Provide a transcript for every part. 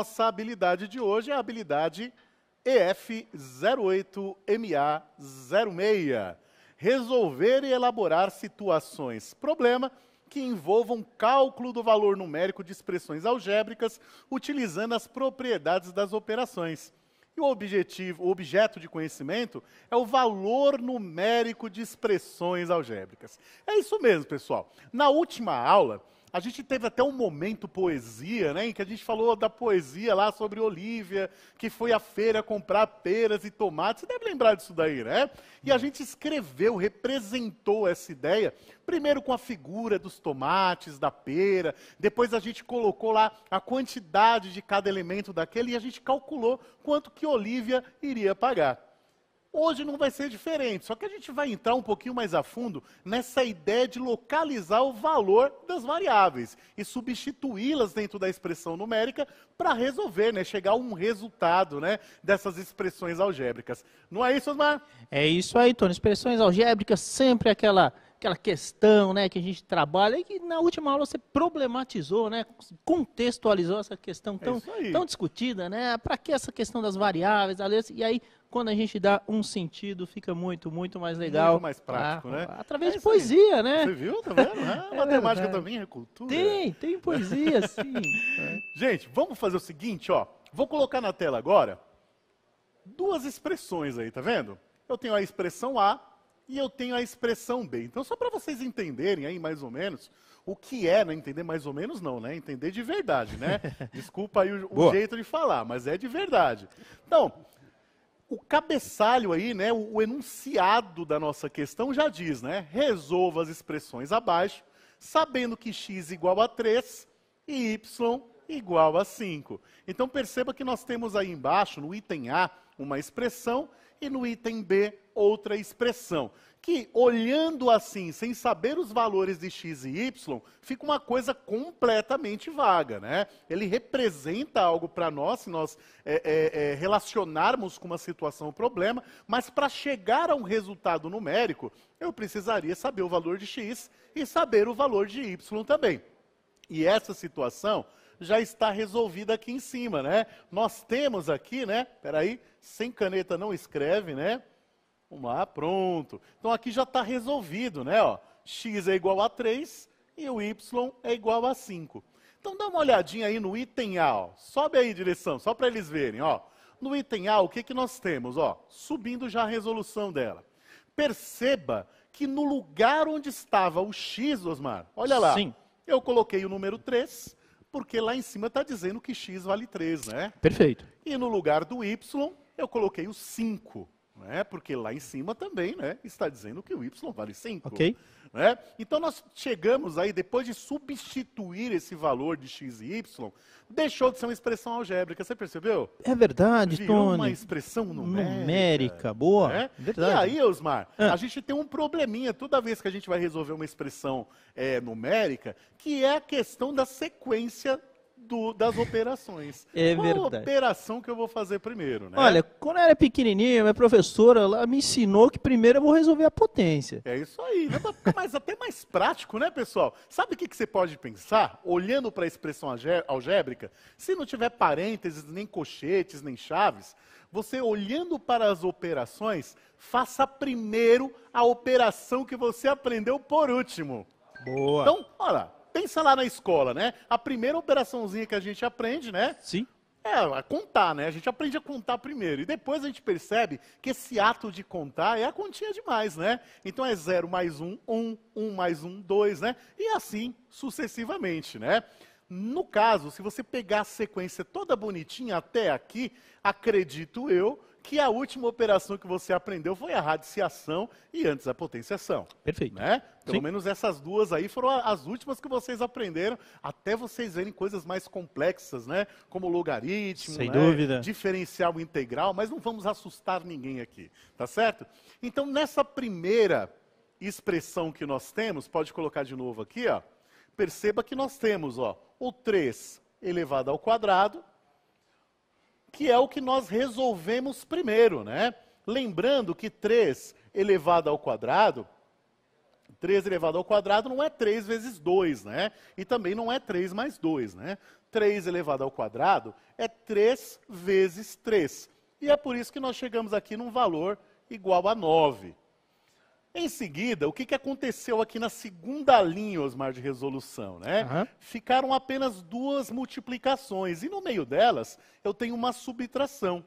nossa habilidade de hoje é a habilidade EF08MA06. Resolver e elaborar situações, problema que envolvam cálculo do valor numérico de expressões algébricas utilizando as propriedades das operações. E o objetivo, o objeto de conhecimento é o valor numérico de expressões algébricas. É isso mesmo, pessoal. Na última aula, a gente teve até um momento poesia, né, em que a gente falou da poesia lá sobre Olívia, que foi à feira comprar peras e tomates. Você deve lembrar disso daí, né? E a gente escreveu, representou essa ideia, primeiro com a figura dos tomates, da pera, depois a gente colocou lá a quantidade de cada elemento daquele e a gente calculou quanto que Olívia iria pagar. Hoje não vai ser diferente, só que a gente vai entrar um pouquinho mais a fundo nessa ideia de localizar o valor das variáveis e substituí-las dentro da expressão numérica para resolver, né, chegar a um resultado né, dessas expressões algébricas. Não é isso, Osmar? É isso aí, Tony. Expressões algébricas, sempre aquela aquela questão né, que a gente trabalha, e que na última aula você problematizou, né, contextualizou essa questão tão, é tão discutida, né? Para que essa questão das variáveis, e aí quando a gente dá um sentido, fica muito, muito mais legal. Muito mais prático, ah, né? Através é de poesia, aí. né? Você viu, tá Ah, é matemática verdade. também é cultura. Tem, tem poesia, sim. É. Gente, vamos fazer o seguinte, ó. Vou colocar na tela agora duas expressões aí, tá vendo? Eu tenho a expressão A e eu tenho a expressão B. Então, só para vocês entenderem aí mais ou menos o que é, né? Entender mais ou menos não, né? Entender de verdade, né? Desculpa aí o, o jeito de falar, mas é de verdade. Então, o cabeçalho aí, né? O, o enunciado da nossa questão já diz, né? Resolva as expressões abaixo, sabendo que x igual a 3 e y igual a 5. Então perceba que nós temos aí embaixo, no item A, uma expressão e no item B, outra expressão. Que, olhando assim, sem saber os valores de x e y, fica uma coisa completamente vaga. Né? Ele representa algo para nós, se nós é, é, é, relacionarmos com uma situação ou problema, mas para chegar a um resultado numérico, eu precisaria saber o valor de x e saber o valor de y também. E essa situação já está resolvida aqui em cima, né? Nós temos aqui, né? Peraí, sem caneta não escreve, né? Vamos lá, pronto. Então aqui já está resolvido, né? Ó, x é igual a 3 e o y é igual a 5. Então dá uma olhadinha aí no item A, ó. sobe aí direção, só para eles verem, ó. No item A, o que, que nós temos? Ó, subindo já a resolução dela. Perceba que no lugar onde estava o x, Osmar, olha lá. Sim. Eu coloquei o número 3 porque lá em cima está dizendo que x vale 3, né? Perfeito. E no lugar do y, eu coloquei o 5. Né? Porque lá em cima também né, está dizendo que o Y vale 5. Okay. Né? Então nós chegamos aí, depois de substituir esse valor de x e y, deixou de ser uma expressão algébrica, você percebeu? É verdade, Virou Tony. uma expressão numérica. Numérica, boa. Né? Verdade. E aí, Osmar, ah. a gente tem um probleminha toda vez que a gente vai resolver uma expressão é, numérica, que é a questão da sequência do, das operações. É Qual verdade. operação que eu vou fazer primeiro, né? Olha, quando eu era pequenininha, minha professora, ela me ensinou que primeiro eu vou resolver a potência. É isso aí, né? mas até mais prático, né, pessoal? Sabe o que, que você pode pensar, olhando para a expressão algébrica? Se não tiver parênteses, nem cochetes, nem chaves, você olhando para as operações, faça primeiro a operação que você aprendeu por último. Boa. Então, olha, pensa lá na escola, né? A primeira operaçãozinha que a gente aprende, né? Sim. É, a contar, né? A gente aprende a contar primeiro. E depois a gente percebe que esse ato de contar é a continha demais, né? Então é 0 mais 1, um, 1, um, 1 um mais 1, 2, né? E assim sucessivamente, né? No caso, se você pegar a sequência toda bonitinha até aqui, acredito eu, que a última operação que você aprendeu foi a radiciação e antes a potenciação. Perfeito. Né? Pelo Sim. menos essas duas aí foram as últimas que vocês aprenderam, até vocês verem coisas mais complexas, né? Como logaritmo, Sem né? dúvida. diferencial integral, mas não vamos assustar ninguém aqui, tá certo? Então, nessa primeira expressão que nós temos, pode colocar de novo aqui, ó. Perceba que nós temos, ó, o 3 elevado ao quadrado que é o que nós resolvemos primeiro, né? Lembrando que 3 elevado ao quadrado, 3 elevado ao quadrado não é 3 vezes 2, né? E também não é 3 mais 2, né? 3 elevado ao quadrado é 3 vezes 3. E é por isso que nós chegamos aqui num valor igual a 9. Em seguida, o que, que aconteceu aqui na segunda linha, Osmar, de resolução? Né? Uhum. Ficaram apenas duas multiplicações, e no meio delas eu tenho uma subtração.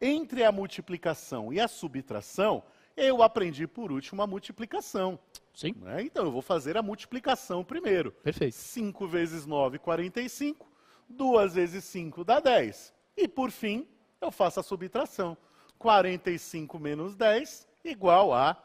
Entre a multiplicação e a subtração, eu aprendi por último a multiplicação. Sim. Né? Então eu vou fazer a multiplicação primeiro. Perfeito. 5 vezes 9, 45. 2 vezes 5 dá 10. E por fim, eu faço a subtração. 45 menos 10 igual a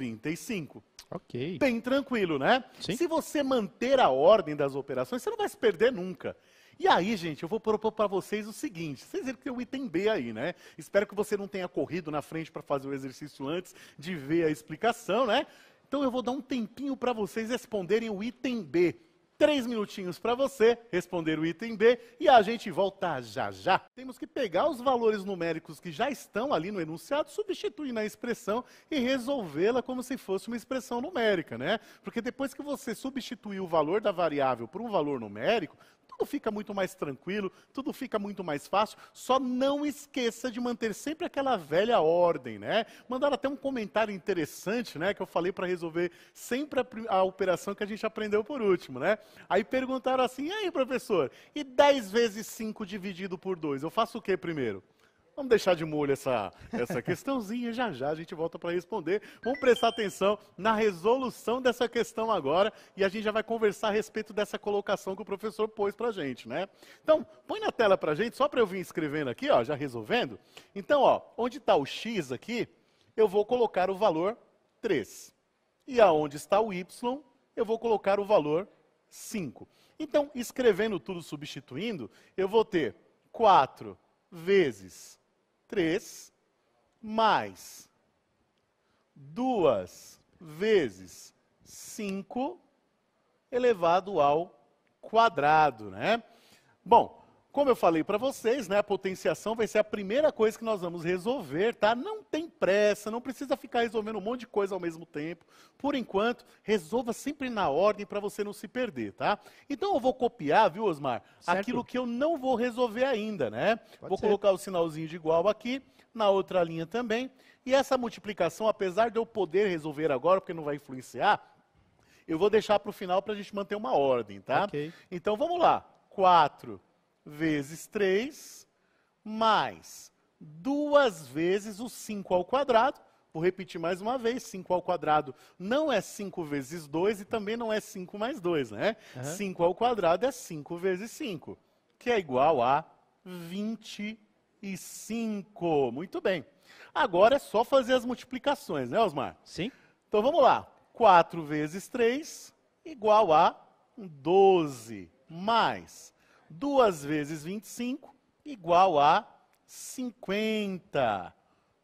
35. Ok. Bem tranquilo, né? Sim. Se você manter a ordem das operações, você não vai se perder nunca. E aí, gente, eu vou propor para vocês o seguinte: vocês viram que tem o item B aí, né? Espero que você não tenha corrido na frente para fazer o exercício antes de ver a explicação, né? Então eu vou dar um tempinho para vocês responderem o item B três minutinhos para você responder o item B e a gente volta já já. Temos que pegar os valores numéricos que já estão ali no enunciado, substituir na expressão e resolvê-la como se fosse uma expressão numérica, né? Porque depois que você substituir o valor da variável por um valor numérico, tudo fica muito mais tranquilo, tudo fica muito mais fácil. Só não esqueça de manter sempre aquela velha ordem, né? Mandaram até um comentário interessante, né? Que eu falei para resolver sempre a, a, operação que a gente aprendeu por último, né? Aí perguntaram assim, e aí professor, e 10 vezes 5 dividido por 2? Eu faço o que primeiro? Vamos deixar de molho essa, essa questãozinha, já já a gente volta para responder. Vamos prestar atenção na resolução dessa questão agora e a gente já vai conversar a respeito dessa colocação que o professor pôs para a gente, né? Então, põe na tela para a gente, só para eu vir escrevendo aqui, ó, já resolvendo. Então, ó, onde está o x aqui, eu vou colocar o valor 3. E aonde está o y, eu vou colocar o valor 5. Então, escrevendo tudo substituindo, eu vou ter 4 vezes 3 mais 2 vezes 5 elevado ao quadrado, né? Bom, como eu falei para vocês, né, a potenciação vai ser a primeira coisa que nós vamos resolver, tá? Não tem pressa, não precisa ficar resolvendo um monte de coisa ao mesmo tempo. Por enquanto, resolva sempre na ordem para você não se perder, tá? Então eu vou copiar, viu, Osmar? Certo. Aquilo que eu não vou resolver ainda, né? Pode vou ser. colocar o sinalzinho de igual aqui, na outra linha também. E essa multiplicação, apesar de eu poder resolver agora, porque não vai influenciar, eu vou deixar para o final para a gente manter uma ordem, tá? Okay. Então vamos lá. 4 vezes 3, mais duas vezes o 5 ao quadrado. Vou repetir mais uma vez: 5 ao quadrado não é 5 vezes 2 e também não é 5 mais 2, né? 5 uhum. ao quadrado é 5 vezes 5, que é igual a 25. Muito bem. Agora é só fazer as multiplicações, né, Osmar? Sim. Então vamos lá. 4 vezes 3 igual a 12 mais 2 vezes 25 igual a 50.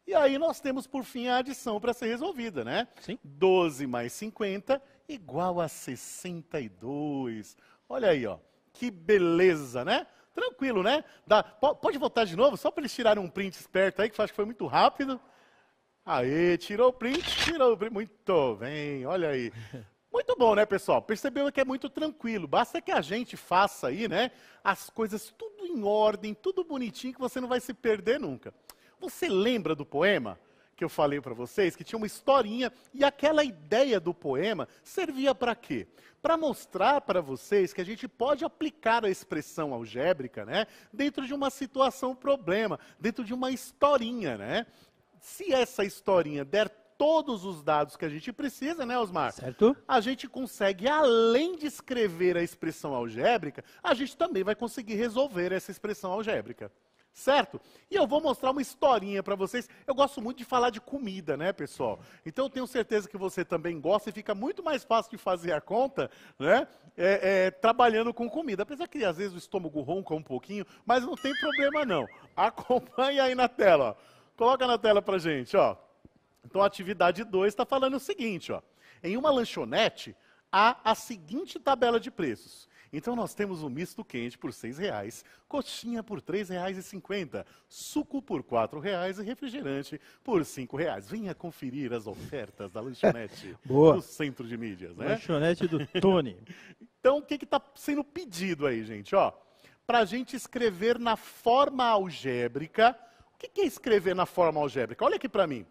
E aí nós temos, por fim, a adição para ser resolvida, né? Sim. 12 mais 50 igual a 62. Olha aí, ó. Que beleza, né? Tranquilo, né? Dá, pode voltar de novo, só para eles tirarem um print esperto aí, que eu acho que foi muito rápido. Aê, tirou o print, tirou o print. Muito bem, olha aí. Muito bom, né, pessoal? Percebeu que é muito tranquilo. Basta que a gente faça aí, né, as coisas tudo em ordem, tudo bonitinho, que você não vai se perder nunca. Você lembra do poema que eu falei para vocês, que tinha uma historinha e aquela ideia do poema servia para quê? Para mostrar para vocês que a gente pode aplicar a expressão algébrica, né, dentro de uma situação problema, dentro de uma historinha, né? Se essa historinha der todos os dados que a gente precisa, né, Osmar? Certo. A gente consegue, além de escrever a expressão algébrica, a gente também vai conseguir resolver essa expressão algébrica. Certo? E eu vou mostrar uma historinha para vocês. Eu gosto muito de falar de comida, né, pessoal? Então eu tenho certeza que você também gosta e fica muito mais fácil de fazer a conta, né? É, é, trabalhando com comida. Apesar que às vezes o estômago ronca um pouquinho, mas não tem problema não. Acompanha aí na tela. Ó. Coloca na tela pra gente, ó. Então, a atividade 2 está falando o seguinte: ó, em uma lanchonete há a seguinte tabela de preços. Então nós temos o um misto quente por R$ reais, coxinha por R$ 3,50, suco por R$ reais e refrigerante por R$ reais. Venha conferir as ofertas da lanchonete do Centro de Mídias. Né? Lanchonete do Tony. então o que está sendo pedido aí, gente? Para a gente escrever na forma algébrica. O que, que é escrever na forma algébrica? Olha aqui para mim.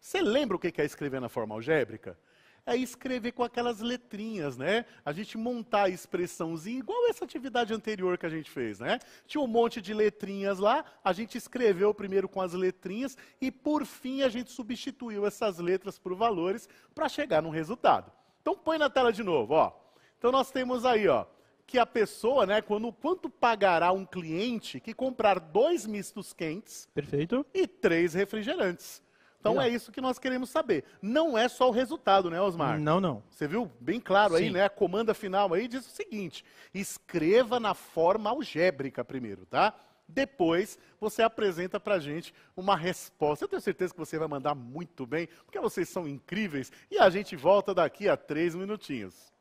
Você lembra o que é escrever na forma algébrica? É escrever com aquelas letrinhas, né? A gente montar a expressãozinha, igual essa atividade anterior que a gente fez, né? Tinha um monte de letrinhas lá, a gente escreveu primeiro com as letrinhas e, por fim, a gente substituiu essas letras por valores para chegar num resultado. Então, põe na tela de novo, ó. Então, nós temos aí, ó, que a pessoa, né, quando, quanto pagará um cliente que comprar dois mistos quentes Perfeito. e três refrigerantes? Então é isso que nós queremos saber. Não é só o resultado, né, Osmar? Não, não. Você viu bem claro Sim. aí, né? A comanda final aí diz o seguinte: escreva na forma algébrica primeiro, tá? Depois você apresenta para gente uma resposta. Eu tenho certeza que você vai mandar muito bem, porque vocês são incríveis. E a gente volta daqui a três minutinhos.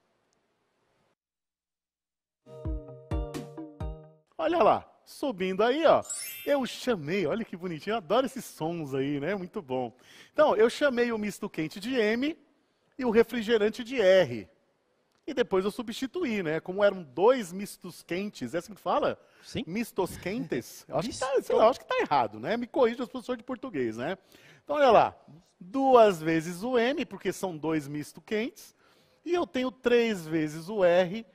Olha lá, subindo aí, ó. Eu chamei, olha que bonitinho, eu adoro esses sons aí, né? Muito bom. Então, eu chamei o misto quente de M e o refrigerante de R. E depois eu substituí, né? Como eram dois mistos quentes, é assim que fala? Sim. Mistos quentes? Eu acho, que tá, sei lá, acho que tá errado, né? Me corrija os professores de português, né? Então, olha lá. Duas vezes o M, porque são dois mistos quentes. E eu tenho três vezes o R,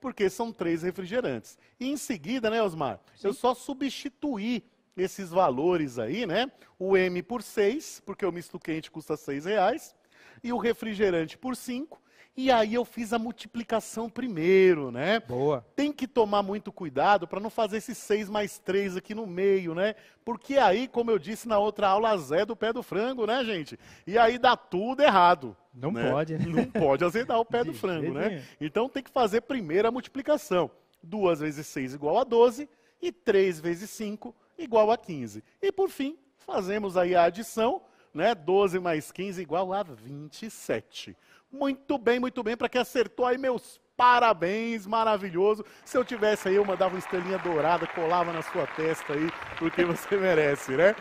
porque são três refrigerantes. E em seguida, né, Osmar, Sim. eu só substituí esses valores aí, né? O M por 6, porque o misto quente custa seis reais, e o refrigerante por 5. E aí eu fiz a multiplicação primeiro, né? Boa. Tem que tomar muito cuidado para não fazer esse 6 mais 3 aqui no meio, né? Porque aí, como eu disse na outra aula, Zé do pé do frango, né, gente? E aí dá tudo errado. Não né? pode. Né? Não pode azedar o pé do frango, né? Então tem que fazer primeiro a multiplicação. 2 vezes 6 igual a 12 e 3 vezes 5 igual a 15. E por fim, fazemos aí a adição, né? 12 mais 15 igual a 27. Muito bem, muito bem, para quem acertou aí meus Parabéns, maravilhoso. Se eu tivesse aí, eu mandava uma estrelinha dourada, colava na sua testa aí, porque você merece, né?